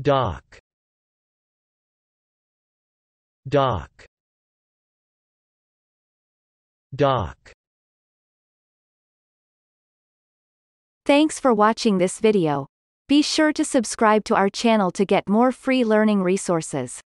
Doc. Doc. Doc. Thanks for watching this video. Be sure to subscribe to our channel to get more free learning resources.